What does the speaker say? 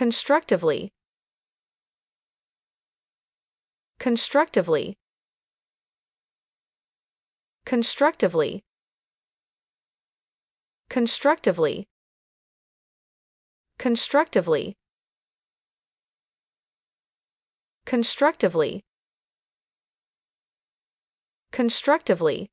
constructively constructively constructively constructively constructively constructively constructively